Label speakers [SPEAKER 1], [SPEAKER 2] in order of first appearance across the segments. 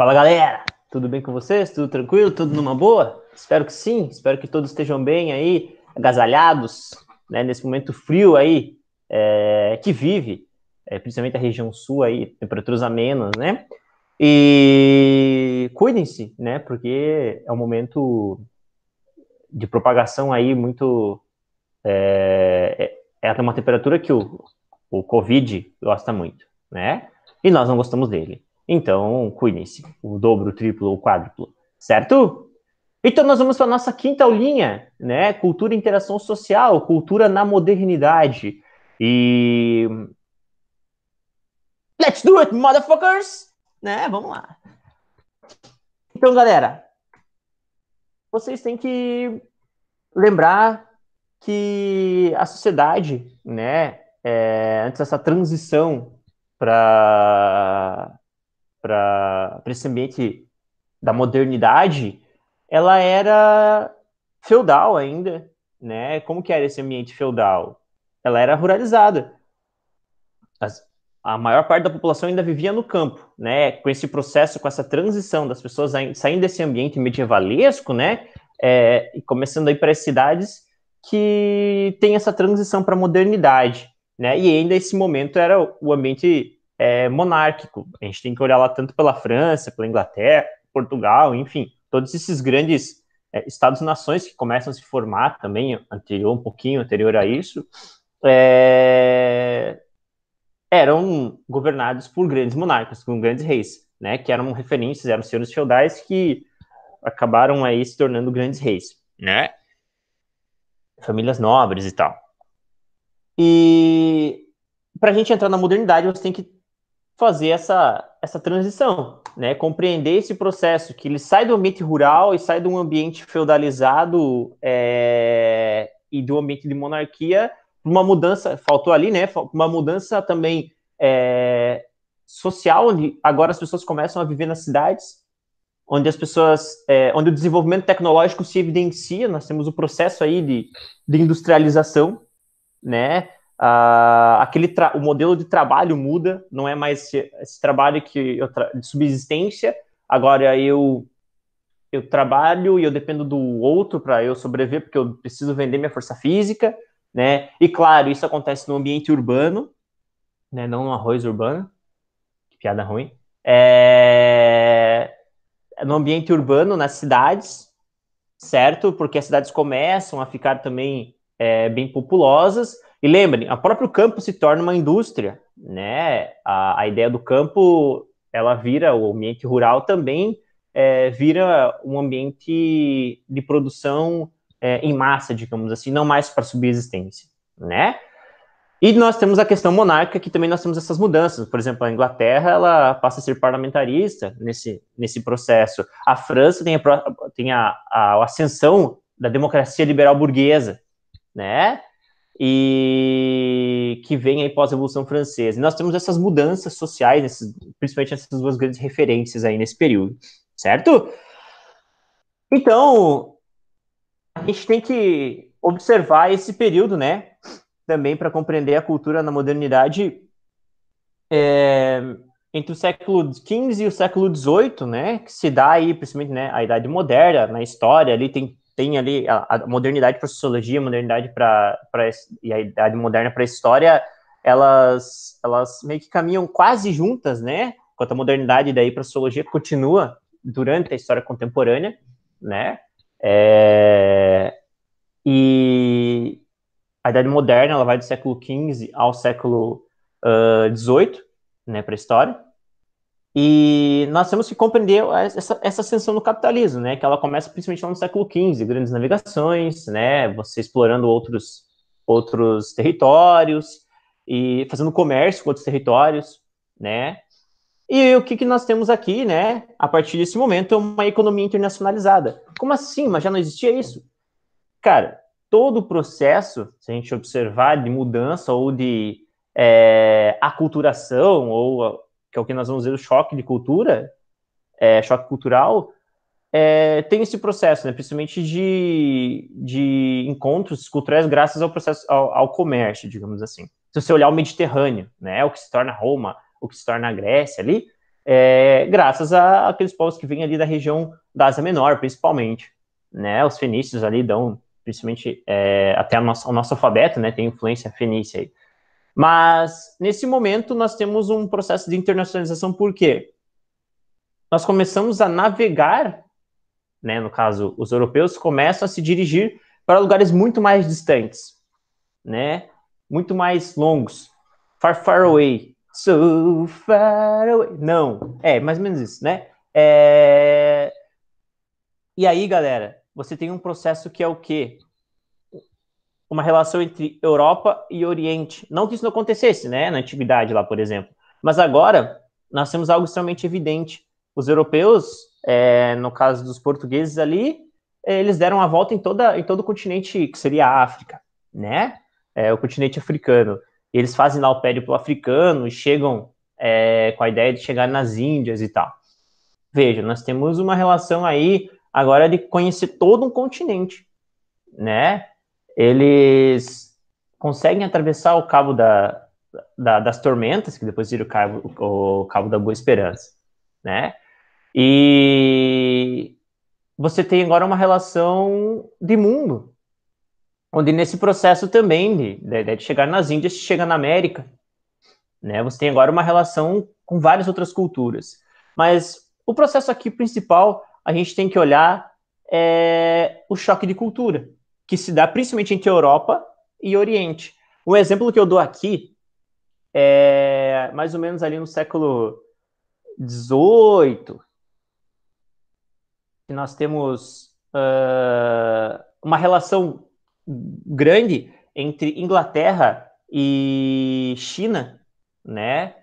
[SPEAKER 1] Fala galera, tudo bem com vocês? Tudo tranquilo? Tudo numa boa? Espero que sim, espero que todos estejam bem aí, agasalhados, né, nesse momento frio aí é, que vive, é, principalmente a região sul aí, temperaturas amenas, né? E cuidem-se, né? Porque é um momento de propagação aí muito. É, é, é uma temperatura que o, o Covid gosta muito, né? E nós não gostamos dele. Então, cuidem-se, o dobro, o triplo ou quádruplo, certo? Então, nós vamos para a nossa quinta aulinha, né? Cultura e interação social, cultura na modernidade. E. Let's do it, motherfuckers! Né? Vamos lá. Então, galera, vocês têm que lembrar que a sociedade, né, é, antes dessa transição para para esse ambiente da modernidade, ela era feudal ainda, né? Como que era esse ambiente feudal? Ela era ruralizada. As, a maior parte da população ainda vivia no campo, né? Com esse processo, com essa transição das pessoas saindo desse ambiente medievalesco, né? É, e começando ir para as cidades que tem essa transição para a modernidade, né? E ainda esse momento era o ambiente é, monárquico. A gente tem que olhar lá tanto pela França, pela Inglaterra, Portugal, enfim, todos esses grandes é, estados-nações que começam a se formar também, anterior, um pouquinho anterior a isso, é, eram governados por grandes monarcas, com grandes reis, né, que eram referências, eram senhores feudais que acabaram aí se tornando grandes reis, né? Famílias nobres e tal. E para a gente entrar na modernidade, você tem que fazer essa, essa transição, né? compreender esse processo, que ele sai do ambiente rural e sai de um ambiente feudalizado é, e do ambiente de monarquia uma mudança, faltou ali, né? Uma mudança também é, social, onde agora as pessoas começam a viver nas cidades, onde as pessoas, é, onde o desenvolvimento tecnológico se evidencia, nós temos o processo aí de, de industrialização, né? Uh, aquele o modelo de trabalho muda, não é mais esse, esse trabalho que de subsistência. Agora eu eu trabalho e eu dependo do outro para eu sobreviver, porque eu preciso vender minha força física, né? E claro, isso acontece no ambiente urbano, né? Não no arroz urbano. Que piada ruim. É... é no ambiente urbano, nas cidades, certo? Porque as cidades começam a ficar também é, bem populosas. E lembrem, o próprio campo se torna uma indústria, né? A, a ideia do campo, ela vira, o ambiente rural também é, vira um ambiente de produção é, em massa, digamos assim, não mais para subsistência, né? E nós temos a questão monárquica, que também nós temos essas mudanças. Por exemplo, a Inglaterra ela passa a ser parlamentarista nesse, nesse processo. A França tem, a, tem a, a ascensão da democracia liberal burguesa, né? E que vem aí pós-Revolução Francesa. E nós temos essas mudanças sociais, esses, principalmente essas duas grandes referências aí nesse período, certo? Então, a gente tem que observar esse período, né? Também para compreender a cultura na modernidade é, entre o século XV e o século XVIII, né? Que se dá aí, principalmente, né? A Idade Moderna, na história, ali tem tem ali a, a modernidade para sociologia, a modernidade para e a idade moderna para história, elas elas meio que caminham quase juntas, né? Enquanto a modernidade daí para sociologia continua durante a história contemporânea, né? É, e a idade moderna ela vai do século XV ao século XVIII, uh, né, para a história. E nós temos que compreender essa, essa ascensão do capitalismo, né? Que ela começa principalmente lá no século XV, grandes navegações, né? Você explorando outros, outros territórios e fazendo comércio com outros territórios, né? E o que, que nós temos aqui, né? A partir desse momento, é uma economia internacionalizada. Como assim? Mas já não existia isso? Cara, todo o processo, se a gente observar de mudança ou de é, aculturação ou que é o que nós vamos dizer, o choque de cultura, é, choque cultural, é, tem esse processo, né, principalmente de, de encontros culturais graças ao processo, ao, ao, comércio, digamos assim. Se você olhar o Mediterrâneo, né, o que se torna Roma, o que se torna a Grécia ali, é, graças a aqueles povos que vêm ali da região da Ásia Menor, principalmente, né, os fenícios ali dão, principalmente é, até o nosso, o nosso alfabeto, né, tem influência fenícia aí. Mas nesse momento nós temos um processo de internacionalização porque nós começamos a navegar, né, no caso, os europeus começam a se dirigir para lugares muito mais distantes, né, muito mais longos, far far away, so far away. Não, é mais ou menos isso, né? É... E aí, galera, você tem um processo que é o quê? uma relação entre Europa e Oriente. Não que isso não acontecesse, né, na antiguidade lá, por exemplo. Mas agora nós temos algo extremamente evidente. Os europeus, é, no caso dos portugueses ali, eles deram a volta em, toda, em todo o continente, que seria a África, né? É, o continente africano. Eles fazem lá o pé africano e chegam é, com a ideia de chegar nas Índias e tal. Veja, nós temos uma relação aí agora de conhecer todo um continente, né? eles conseguem atravessar o cabo da, da, das tormentas, que depois vira o cabo, o, cabo da Boa Esperança, né? E você tem agora uma relação de mundo, onde nesse processo também de, de, de chegar nas Índias, chega na América, né? Você tem agora uma relação com várias outras culturas. Mas o processo aqui principal, a gente tem que olhar é, o choque de cultura que se dá principalmente entre Europa e Oriente. Um exemplo que eu dou aqui é mais ou menos ali no século XVIII, que nós temos uh, uma relação grande entre Inglaterra e China, né?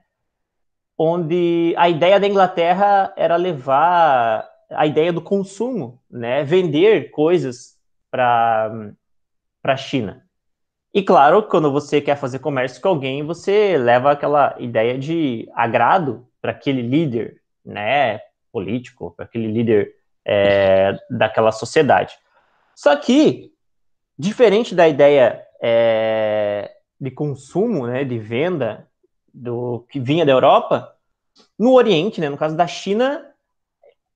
[SPEAKER 1] Onde a ideia da Inglaterra era levar a ideia do consumo, né? Vender coisas para a China. E claro, quando você quer fazer comércio com alguém, você leva aquela ideia de agrado para aquele líder, né, político, para aquele líder é, daquela sociedade. Só que, diferente da ideia é, de consumo, né, de venda do que vinha da Europa, no Oriente, né, no caso da China,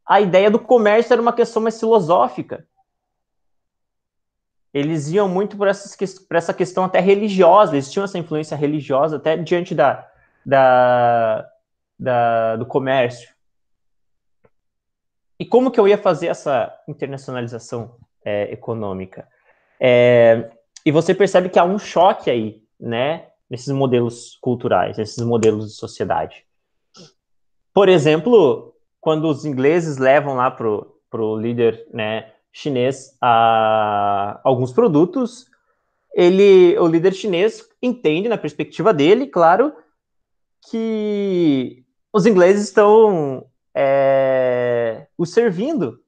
[SPEAKER 1] a ideia do comércio era uma questão mais filosófica eles iam muito para essa questão até religiosa, eles tinham essa influência religiosa até diante da, da, da, do comércio. E como que eu ia fazer essa internacionalização é, econômica? É, e você percebe que há um choque aí, né, nesses modelos culturais, nesses modelos de sociedade. Por exemplo, quando os ingleses levam lá para pro líder, né, chinês a alguns produtos. Ele, o líder chinês entende, na perspectiva dele, claro, que os ingleses estão é, o servindo,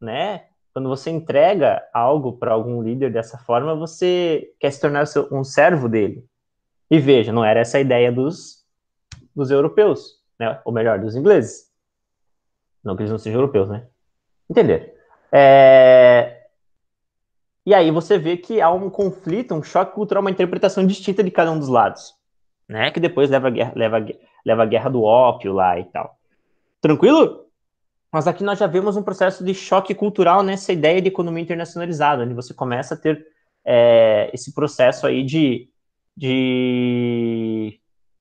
[SPEAKER 1] né? Quando você entrega algo para algum líder dessa forma, você quer se tornar um servo dele. E veja, não era essa a ideia dos, dos europeus, né? ou melhor, dos ingleses. Não que eles não sejam europeus, né? Entenderam? É... E aí você vê que há um conflito, um choque cultural, uma interpretação distinta de cada um dos lados, né? Que depois leva a guerra, leva, leva a guerra do ópio lá e tal. Tranquilo? Mas aqui nós já vemos um processo de choque cultural nessa ideia de economia internacionalizada, onde você começa a ter é, esse processo aí de, de,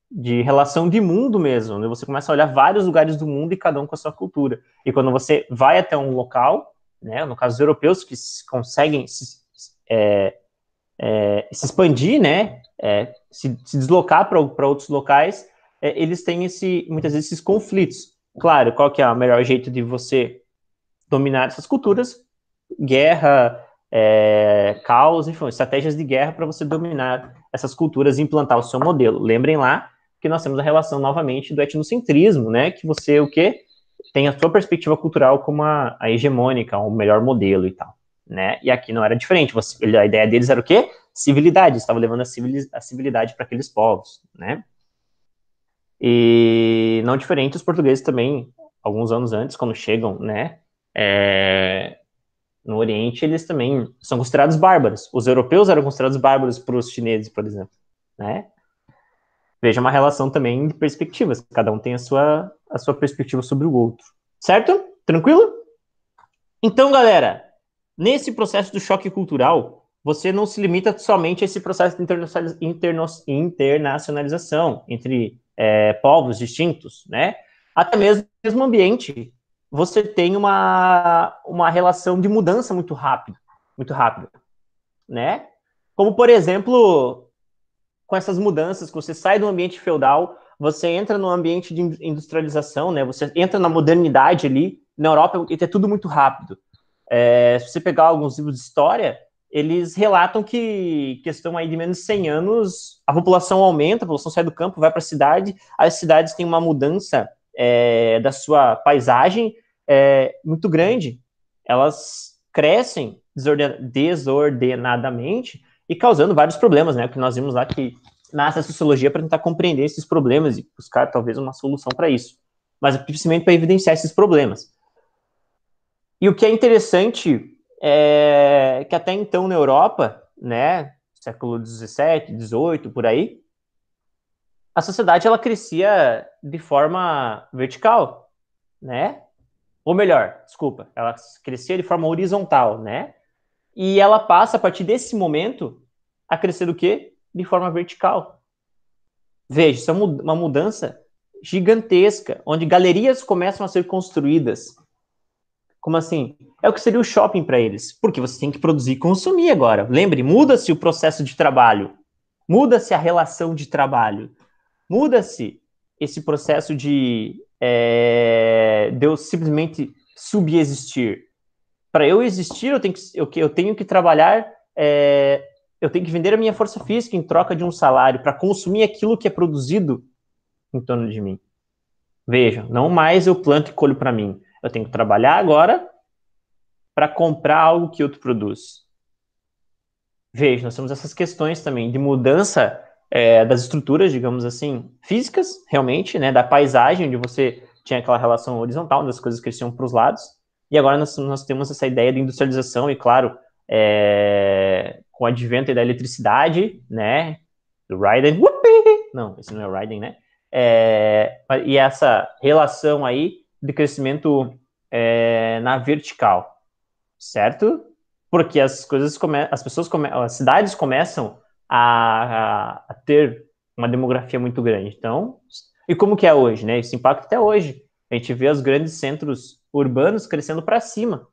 [SPEAKER 1] de relação de mundo mesmo, onde você começa a olhar vários lugares do mundo e cada um com a sua cultura. E quando você vai até um local, né, no caso dos europeus, que conseguem se, é, é, se expandir, né, é, se, se, deslocar para outros locais, é, eles têm esse, muitas vezes esses conflitos. Claro, qual que é o melhor jeito de você dominar essas culturas? Guerra, é, caos, enfim, estratégias de guerra para você dominar essas culturas e implantar o seu modelo. Lembrem lá que nós temos a relação novamente do etnocentrismo, né? Que você o quê? tem a sua perspectiva cultural como a, a hegemônica, o melhor modelo e tal, né? E aqui não era diferente. Você, a ideia deles era o quê? Civilidade. Estava levando a, civiliz, a civilidade para aqueles povos, né? E não diferente, os portugueses também, alguns anos antes, quando chegam, né? É, no Oriente, eles também são considerados bárbaros. Os europeus eram considerados bárbaros para os chineses, por exemplo, né? veja uma relação também de perspectivas. Cada um tem a sua, a sua perspectiva sobre o outro. Certo? Tranquilo? Então, galera, nesse processo do choque cultural, você não se limita somente a esse processo de internacionalização entre é, povos distintos, né? Até mesmo no mesmo ambiente, você tem uma, uma relação de mudança muito rápida, muito rápida, né? Como, por exemplo, com essas mudanças, que você sai do ambiente feudal, você entra no ambiente de industrialização, né? Você entra na modernidade ali. Na Europa, e é tudo muito rápido. É, se você pegar alguns livros de história, eles relatam que questão aí de menos de 100 anos, a população aumenta, a população sai do campo, vai para a cidade, as cidades têm uma mudança é, da sua paisagem é, muito grande. Elas crescem desordenadamente, e causando vários problemas, né? O que nós vimos lá que nasce a sociologia para tentar compreender esses problemas e buscar talvez uma solução para isso, mas principalmente para evidenciar esses problemas. E o que é interessante é que até então na Europa, né, século 17, 18, por aí, a sociedade ela crescia de forma vertical, né? Ou melhor, desculpa, ela crescia de forma horizontal, né? E ela passa, a partir desse momento, a crescer o quê? De forma vertical. Veja, isso é uma mudança gigantesca, onde galerias começam a ser construídas. Como assim? É o que seria o shopping para eles. Porque você tem que produzir e consumir agora. Lembre, muda-se o processo de trabalho. Muda-se a relação de trabalho. Muda-se esse processo de é, de eu simplesmente subexistir para eu existir, eu tenho que, eu, eu tenho que trabalhar, é, eu tenho que vender a minha força física em troca de um salário para consumir aquilo que é produzido em torno de mim. Vejam, não mais eu planto e colho para mim. Eu tenho que trabalhar agora para comprar algo que outro produz. Veja, nós temos essas questões também de mudança é, das estruturas, digamos assim, físicas, realmente, né, da paisagem, onde você tinha aquela relação horizontal, onde as coisas cresciam para os lados, e agora nós, nós temos essa ideia de industrialização, e claro, é, com o advento da eletricidade, né? Do Raiden. Não, esse não é o Raiden, né? É, e essa relação aí de crescimento é, na vertical, certo? Porque as coisas as pessoas as cidades começam a, a, a, ter uma demografia muito grande. Então, e como que é hoje, né? Esse impacto até hoje. A gente vê os grandes centros urbanos crescendo para cima,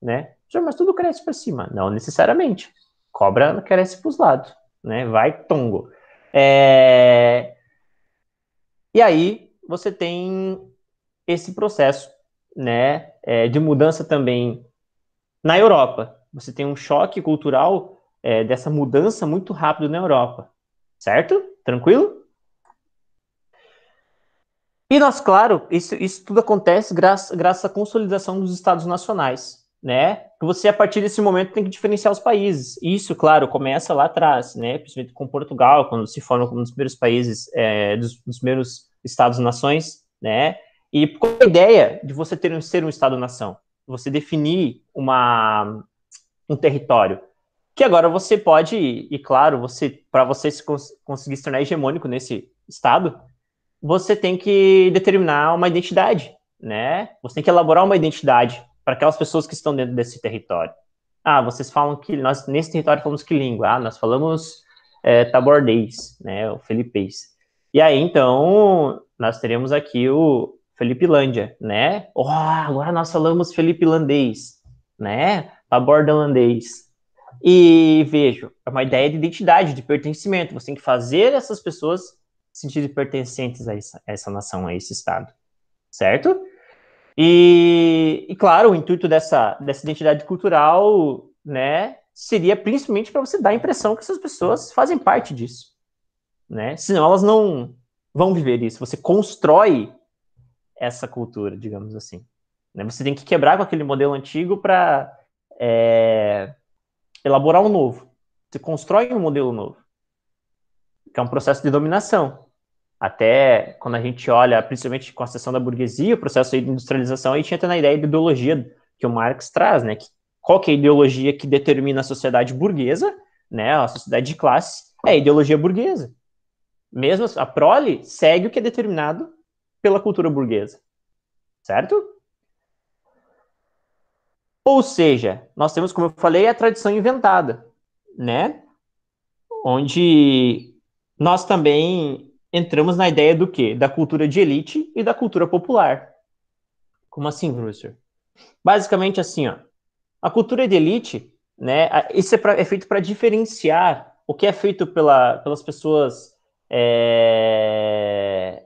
[SPEAKER 1] né? Mas tudo cresce para cima. Não necessariamente. Cobra cresce para os lados, né? Vai tongo. É... E aí você tem esse processo, né, é, de mudança também na Europa. Você tem um choque cultural é, dessa mudança muito rápido na Europa, certo? Tranquilo? E nós, claro, isso, isso tudo acontece graças, graças à consolidação dos estados nacionais, né? Você, a partir desse momento, tem que diferenciar os países. Isso, claro, começa lá atrás, né? Principalmente com Portugal, quando se formam um dos primeiros países, é, dos, dos primeiros estados-nações, né? E qual a ideia de você ter um, ser um estado-nação? Você definir uma, um território que agora você pode, e claro, você para você se cons conseguir se tornar hegemônico nesse estado, você tem que determinar uma identidade, né? Você tem que elaborar uma identidade para aquelas pessoas que estão dentro desse território. Ah, vocês falam que nós nesse território falamos que língua? Ah, nós falamos é, tabordês, né? O felipeis. E aí, então, nós teremos aqui o Felipilândia, né? Oh, agora nós falamos Felipilandês, né? Tabordalandês. E vejo, é uma ideia de identidade, de pertencimento. Você tem que fazer essas pessoas sentirem pertencentes a essa, a essa nação, a esse Estado, certo? E, e, claro, o intuito dessa, dessa identidade cultural, né, seria principalmente para você dar a impressão que essas pessoas fazem parte disso, né? Senão elas não vão viver isso. Você constrói essa cultura, digamos assim. Né? Você tem que quebrar com aquele modelo antigo para é, eh, elaborar um novo. Você constrói um modelo novo que é um processo de dominação. Até quando a gente olha, principalmente com a seção da burguesia, o processo de industrialização, a gente entra na ideia de ideologia que o Marx traz, né? Que, qual que é a ideologia que determina a sociedade burguesa, né? A sociedade de classe é a ideologia burguesa. Mesmo a prole segue o que é determinado pela cultura burguesa. Certo? Ou seja, nós temos, como eu falei, a tradição inventada, né? Onde nós também entramos na ideia do quê? Da cultura de elite e da cultura popular. Como assim, Bruce Basicamente assim, ó. A cultura de elite, né? Isso é, pra, é feito para diferenciar o que é feito pela, pelas pessoas é,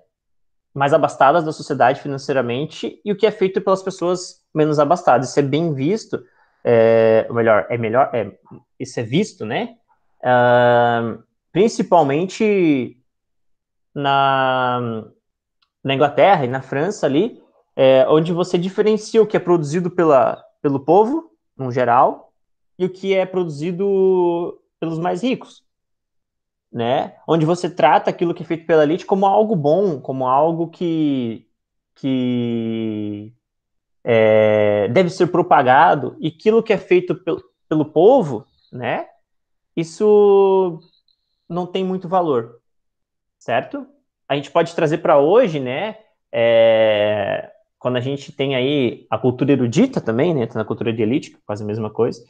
[SPEAKER 1] mais abastadas da sociedade financeiramente e o que é feito pelas pessoas menos abastadas. Isso é bem visto, é, ou melhor, é melhor, é, isso é visto, né? Uh, principalmente na, na Inglaterra e na França ali, é, onde você diferencia o que é produzido pela, pelo povo, no geral, e o que é produzido pelos mais ricos, né? Onde você trata aquilo que é feito pela elite como algo bom, como algo que, que é, deve ser propagado, e aquilo que é feito pelo, pelo povo, né? Isso não tem muito valor, certo? A gente pode trazer para hoje, né? É, quando a gente tem aí a cultura erudita também, né? Tá na cultura de elite, é quase a mesma coisa.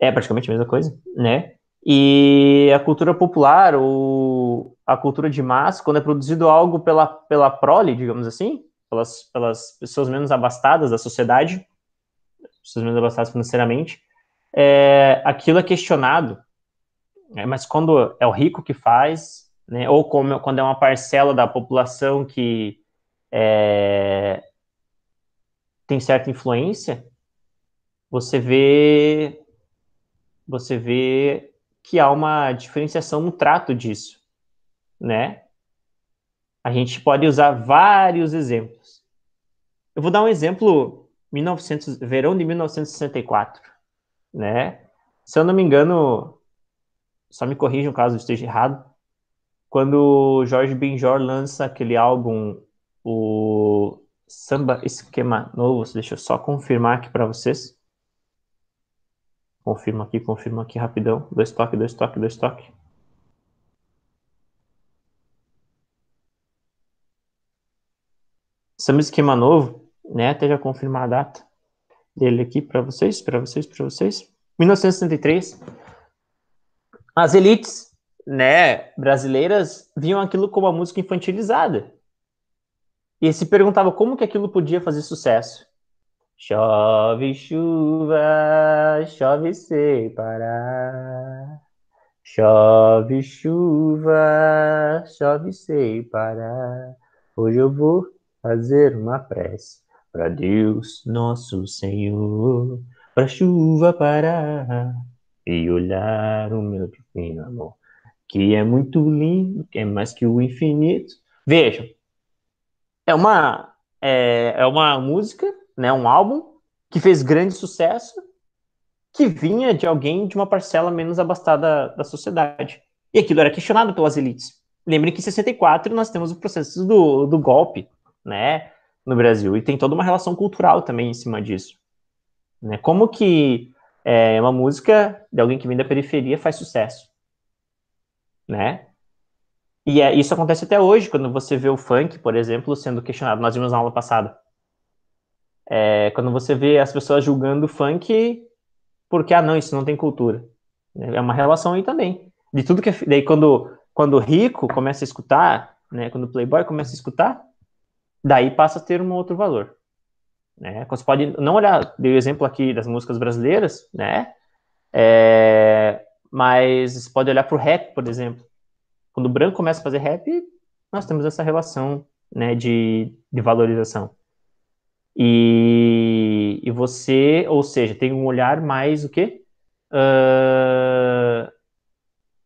[SPEAKER 1] É praticamente a mesma coisa, né? E a cultura popular, ou a cultura de massa, quando é produzido algo pela, pela prole, digamos assim, pelas, pelas pessoas menos abastadas da sociedade, pessoas menos abastadas financeiramente, é, aquilo é questionado, é, mas quando é o rico que faz, né, ou como, é, quando é uma parcela da população que é, tem certa influência, você vê você vê que há uma diferenciação no trato disso, né? A gente pode usar vários exemplos. Eu vou dar um exemplo 1900, verão de 1964, né? Se eu não me engano, só me corrijam caso esteja errado, quando Jorge Benjor lança aquele álbum, o Samba Esquema Novo, deixa eu só confirmar aqui para vocês. Confirma aqui, confirma aqui rapidão. Dois toques, dois toques, dois toques. Samba Esquema Novo, né? Até já confirmar a data dele aqui para vocês, para vocês, para vocês. 1963 as elites né, brasileiras viam aquilo como uma música infantilizada. E se perguntava como que aquilo podia fazer sucesso. Chove chuva, chove sem parar. Chove chuva, chove sem parar. Hoje eu vou fazer uma prece para Deus, nosso Senhor, para chuva parar e olhar o meu divino amor, que é muito lindo, que é mais que o infinito. Vejam, é uma, é, é uma música, né, um álbum que fez grande sucesso, que vinha de alguém de uma parcela menos abastada da sociedade. E aquilo era questionado pelas elites. Lembrem que em 64 nós temos o processo do, do golpe, né, no Brasil, e tem toda uma relação cultural também em cima disso. Né? Como que é uma música de alguém que vem da periferia faz sucesso, né? E é, isso acontece até hoje, quando você vê o funk, por exemplo, sendo questionado. Nós vimos na aula passada. É, quando você vê as pessoas julgando o funk porque, ah, não, isso não tem cultura. É uma relação aí também. De tudo que... É daí quando, quando o rico começa a escutar, né, quando o playboy começa a escutar, daí passa a ter um outro valor né? Você pode não olhar, dei o exemplo aqui das músicas brasileiras, né? É, mas você pode olhar para o rap, por exemplo. Quando o branco começa a fazer rap, nós temos essa relação né, de, de valorização. E, e você, ou seja, tem um olhar mais o quê? Uh,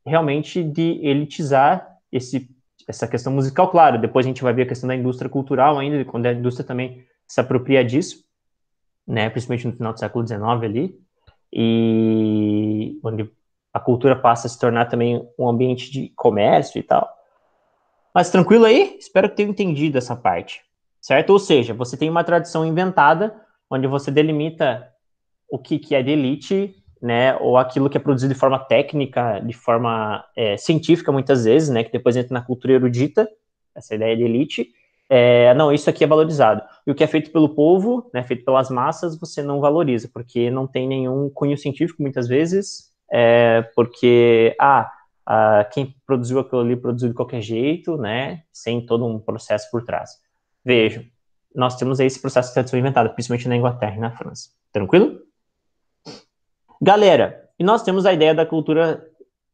[SPEAKER 1] realmente de elitizar esse, essa questão musical, claro. Depois a gente vai ver a questão da indústria cultural ainda, quando a indústria também se apropria disso, né, principalmente no final do século XIX ali, e onde a cultura passa a se tornar também um ambiente de comércio e tal. Mas tranquilo aí? Espero que tenham entendido essa parte, certo? Ou seja, você tem uma tradição inventada, onde você delimita o que, que é de elite, né, ou aquilo que é produzido de forma técnica, de forma é, científica, muitas vezes, né, que depois entra na cultura erudita, essa ideia de elite, é, não, isso aqui é valorizado. E o que é feito pelo povo, né, feito pelas massas, você não valoriza, porque não tem nenhum cunho científico, muitas vezes, é, porque, ah, ah, quem produziu aquilo ali produziu de qualquer jeito, né, sem todo um processo por trás. Vejam, nós temos aí esse processo de tradução inventada, principalmente na Inglaterra e na França. Tranquilo? Galera, e nós temos a ideia da cultura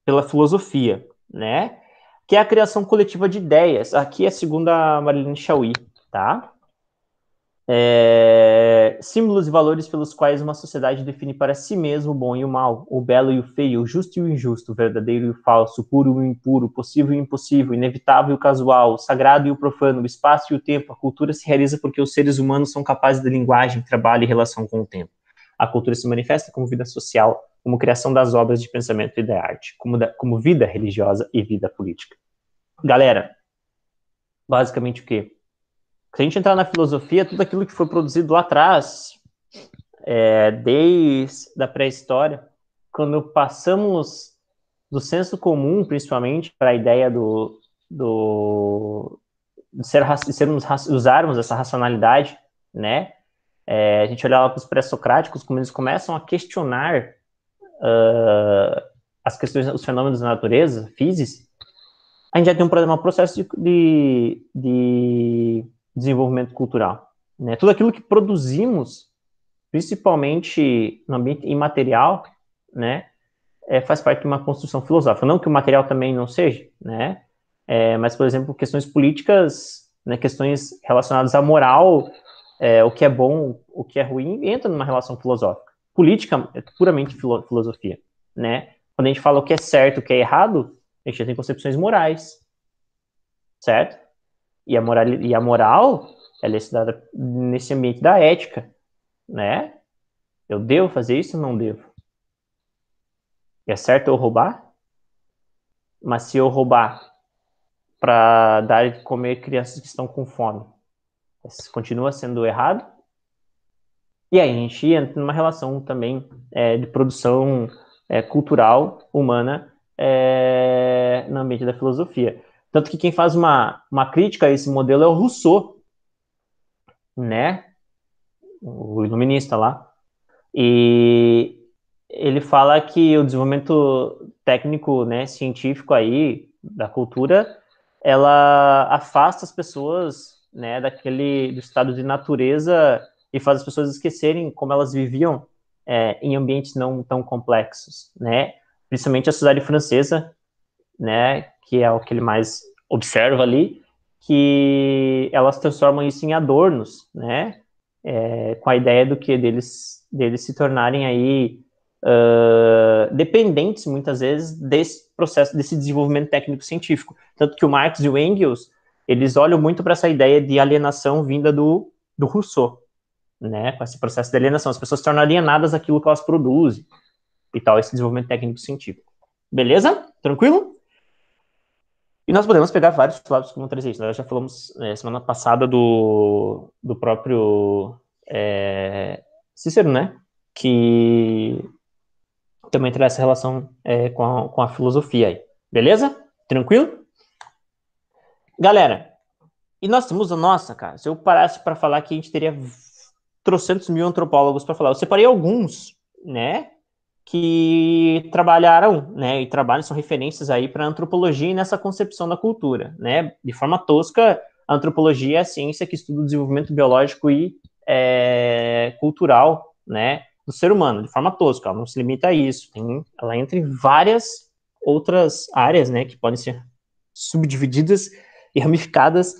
[SPEAKER 1] pela filosofia, né, que é a criação coletiva de ideias. Aqui é segundo a Marilene Chauí, tá? É... símbolos e valores pelos quais uma sociedade define para si mesmo o bom e o mal, o belo e o feio, o justo e o injusto, o verdadeiro e o falso, o puro e o impuro, o possível e o impossível, o inevitável e o casual, o sagrado e o profano, o espaço e o tempo. A cultura se realiza porque os seres humanos são capazes de linguagem, trabalho e relação com o tempo. A cultura se manifesta como vida social, como criação das obras de pensamento e da arte, como, da, como vida religiosa e vida política. Galera, basicamente o quê? Se a gente entrar na filosofia, tudo aquilo que foi produzido lá atrás, é, desde a pré-história, quando passamos do senso comum, principalmente, para a ideia do, do de, ser, de sermos, usarmos essa racionalidade, né? É, a gente olha lá para os pré-socráticos, como eles começam a questionar uh, as questões, os fenômenos da natureza, físicos, a gente já tem um problema, um processo de, de, de desenvolvimento cultural. Né? Tudo aquilo que produzimos, principalmente no ambiente imaterial, né, é, faz parte de uma construção filosófica. Não que o material também não seja, né, é, mas, por exemplo, questões políticas, né, questões relacionadas à moral, é, o que é bom, o que é ruim, entra numa relação filosófica política é puramente filo filosofia, né? Quando a gente fala o que é certo, o que é errado, a gente já tem concepções morais, certo? E a moral, e a moral ela é estudada nesse ambiente da ética, né? Eu devo fazer isso ou não devo? E é certo eu roubar? Mas se eu roubar para dar de comer crianças que estão com fome, continua sendo errado? E aí a gente entra numa relação também é, de produção é, cultural, humana, é, no ambiente da filosofia. Tanto que quem faz uma, uma crítica a esse modelo é o Rousseau, né? O iluminista lá. E ele fala que o desenvolvimento técnico, né, científico aí, da cultura, ela afasta as pessoas, né, daquele, do estado de natureza e faz as pessoas esquecerem como elas viviam é, em ambientes não tão complexos, né? Principalmente a sociedade francesa, né? Que é o que ele mais observa ali, que elas transformam isso em adornos, né? É, com a ideia do que deles deles se tornarem aí uh, dependentes muitas vezes desse processo desse desenvolvimento técnico científico, tanto que o Marx e o Engels eles olham muito para essa ideia de alienação vinda do, do Rousseau, né, com esse processo de alienação. As pessoas se tornam alienadas aquilo que elas produzem e tal, esse desenvolvimento técnico científico. Beleza? Tranquilo? E nós podemos pegar vários filósofos que vão trazer isso. Nós né? já falamos é, semana passada do, do próprio é, Cícero, né? Que também traz essa relação é, com, a, com a filosofia aí. Beleza? Tranquilo? Galera, e nós temos a nossa, cara. Se eu parasse para falar que a gente teria trocentos mil antropólogos para falar. Eu separei alguns, né, que trabalharam, né, e trabalham, são referências aí para a antropologia e nessa concepção da cultura, né, de forma tosca, a antropologia é a ciência que estuda o desenvolvimento biológico e é, cultural, né, do ser humano, de forma tosca, ela não se limita a isso, tem, ela entra em várias outras áreas, né, que podem ser subdivididas e ramificadas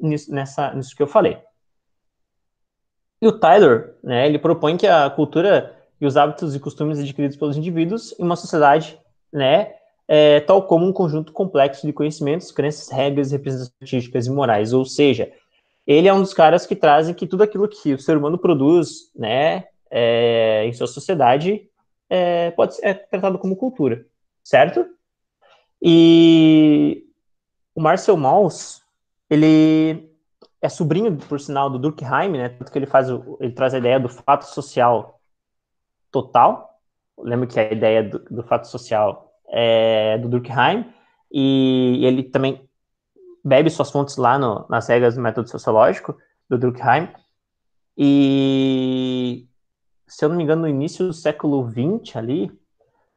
[SPEAKER 1] nisso, nessa, nisso que eu falei. E o Tyler, né, ele propõe que a cultura e os hábitos e costumes adquiridos pelos indivíduos em uma sociedade, né, é, tal como um conjunto complexo de conhecimentos, crenças, regras, representações artísticas e morais. Ou seja, ele é um dos caras que trazem que tudo aquilo que o ser humano produz, né, é, em sua sociedade, é, pode ser é tratado como cultura, certo? E o Marcel Mauss, ele é sobrinho, por sinal, do Durkheim, né? Tanto que ele faz, ele traz a ideia do fato social total. Lembro que a ideia do, do fato social é do Durkheim e, e ele também bebe suas fontes lá no, nas regras do método sociológico do Durkheim. E se eu não me engano, no início do século XX ali,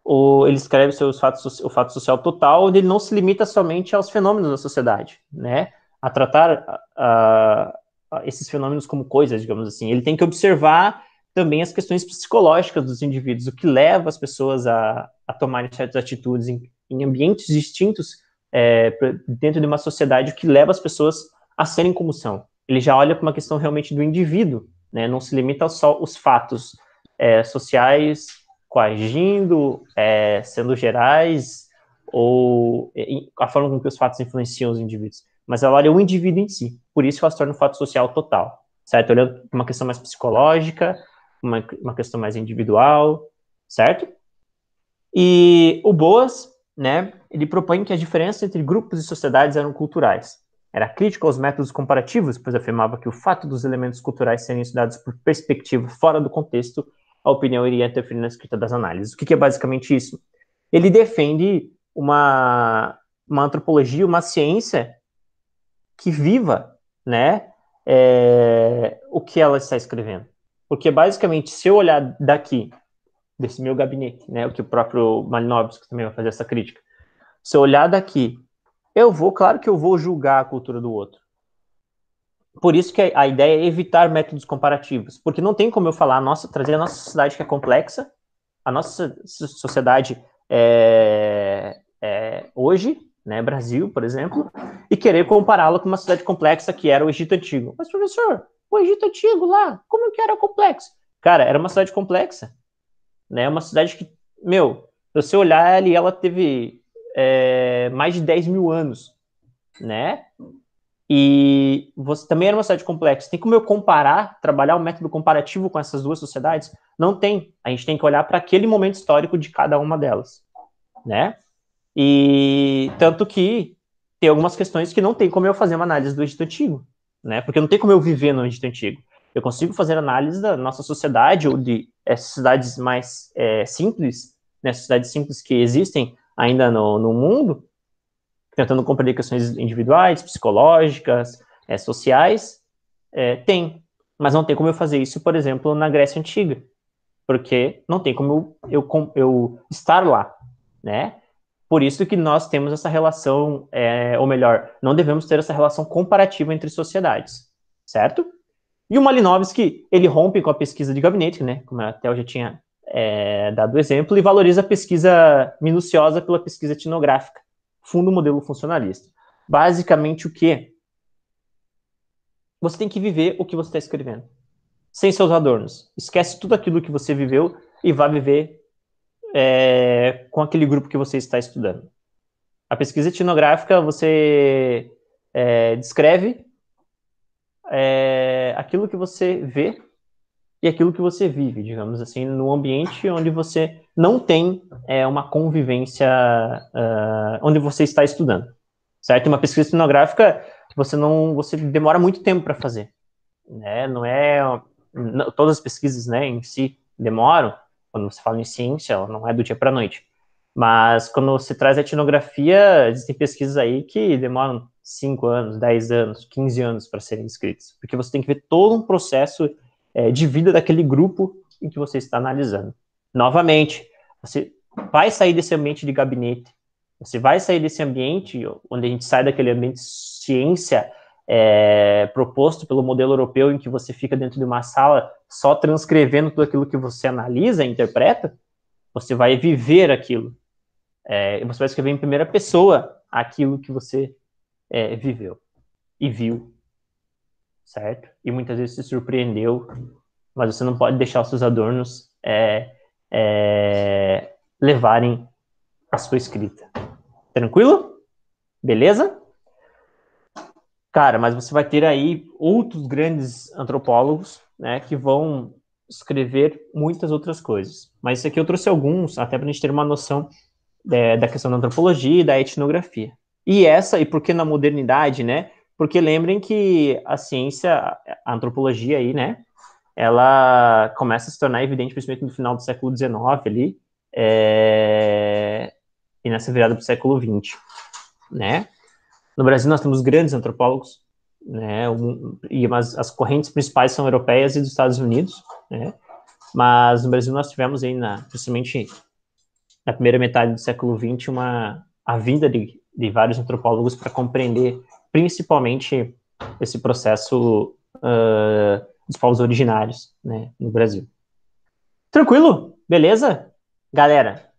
[SPEAKER 1] o, ele escreve seus fatos, o fato social total, onde ele não se limita somente aos fenômenos da sociedade, né? a tratar uh, esses fenômenos como coisas, digamos assim. Ele tem que observar também as questões psicológicas dos indivíduos, o que leva as pessoas a, a tomarem certas atitudes em, em ambientes distintos é, dentro de uma sociedade, o que leva as pessoas a serem como são. Ele já olha para uma questão realmente do indivíduo, né? não se limita só os fatos é, sociais coagindo, é, sendo gerais, ou a forma com que os fatos influenciam os indivíduos mas ela olha o indivíduo em si. Por isso ela se torna um fato social total, certo? Olhando uma questão mais psicológica, uma, uma questão mais individual, certo? E o Boas, né, ele propõe que as diferenças entre grupos e sociedades eram culturais. Era crítico aos métodos comparativos, pois afirmava que o fato dos elementos culturais serem estudados por perspectiva fora do contexto, a opinião iria interferir na escrita das análises. O que, que é basicamente isso? Ele defende uma, uma antropologia, uma ciência que viva, né, é, o que ela está escrevendo. Porque, basicamente, se eu olhar daqui, desse meu gabinete, né, o que o próprio Malinowski também vai fazer essa crítica, se eu olhar daqui, eu vou, claro que eu vou julgar a cultura do outro. Por isso que a ideia é evitar métodos comparativos, porque não tem como eu falar, nossa, trazer a nossa sociedade que é complexa, a nossa sociedade é, é, hoje, né, Brasil, por exemplo, e querer compará-la com uma cidade complexa que era o Egito Antigo. Mas, professor, o Egito Antigo lá, como que era complexo? Cara, era uma cidade complexa, né, uma cidade que, meu, se você olhar ali, ela teve é, mais de 10 mil anos, né, e você também era uma cidade complexa. Tem como eu comparar, trabalhar um método comparativo com essas duas sociedades? Não tem. A gente tem que olhar para aquele momento histórico de cada uma delas, né? E tanto que tem algumas questões que não tem como eu fazer uma análise do Egito Antigo, né? Porque não tem como eu viver no Egito Antigo. Eu consigo fazer análise da nossa sociedade ou de é, sociedades mais é, simples, né? Sociedades simples que existem ainda no, no mundo, tentando compreender questões individuais, psicológicas, é, sociais, é, tem. Mas não tem como eu fazer isso, por exemplo, na Grécia Antiga, porque não tem como eu, eu, eu estar lá, né? Por isso que nós temos essa relação, é, ou melhor, não devemos ter essa relação comparativa entre sociedades, certo? E o Malinowski, ele rompe com a pesquisa de gabinete, né, como até eu já tinha é, dado o exemplo, e valoriza a pesquisa minuciosa pela pesquisa etnográfica, fundo modelo funcionalista. Basicamente o que? Você tem que viver o que você está escrevendo, sem seus adornos. Esquece tudo aquilo que você viveu e vá viver é, com aquele grupo que você está estudando. A pesquisa etnográfica, você é, descreve é, aquilo que você vê e aquilo que você vive, digamos assim, no ambiente onde você não tem é, uma convivência, uh, onde você está estudando, certo? Uma pesquisa etnográfica, você não, você demora muito tempo para fazer, né? Não é, não, todas as pesquisas, né, em si demoram, quando você fala em ciência, ela não é do dia para a noite. Mas quando se traz a etnografia, existem pesquisas aí que demoram 5 anos, 10 anos, 15 anos para serem escritas, porque você tem que ver todo um processo é, de vida daquele grupo em que você está analisando. Novamente, você vai sair desse ambiente de gabinete, você vai sair desse ambiente onde a gente sai daquele ambiente ciência é, proposto pelo modelo europeu, em que você fica dentro de uma sala só transcrevendo tudo aquilo que você analisa, interpreta, você vai viver aquilo. É, você vai escrever em primeira pessoa aquilo que você é, viveu e viu, certo? E muitas vezes se surpreendeu, mas você não pode deixar os seus adornos é, é, levarem a sua escrita. Tranquilo? Beleza? Cara, mas você vai ter aí outros grandes antropólogos, né, que vão escrever muitas outras coisas. Mas isso aqui eu trouxe alguns, até para a gente ter uma noção é, da questão da antropologia e da etnografia. E essa, e por que na modernidade, né? Porque lembrem que a ciência, a antropologia aí, né? Ela começa a se tornar evidente, principalmente no final do século XIX ali, é... e nessa virada para o século XX, né? No Brasil nós temos grandes antropólogos, né? Um, e mas as correntes principais são europeias e dos Estados Unidos, né? Mas no Brasil nós tivemos aí na, principalmente na primeira metade do século XX uma a vinda de, de vários antropólogos para compreender principalmente esse processo uh, dos povos originários, né, no Brasil. Tranquilo? Beleza? Galera,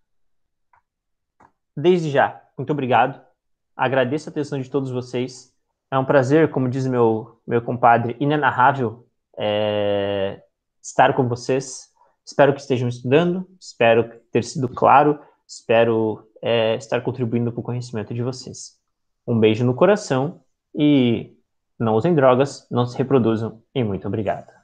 [SPEAKER 1] desde já, muito obrigado Agradeço a atenção de todos vocês. É um prazer, como diz meu, meu compadre, inenarrável é, estar com vocês. Espero que estejam estudando, espero ter sido claro, espero é, estar contribuindo para o conhecimento de vocês. Um beijo no coração e não usem drogas, não se reproduzam e muito obrigado.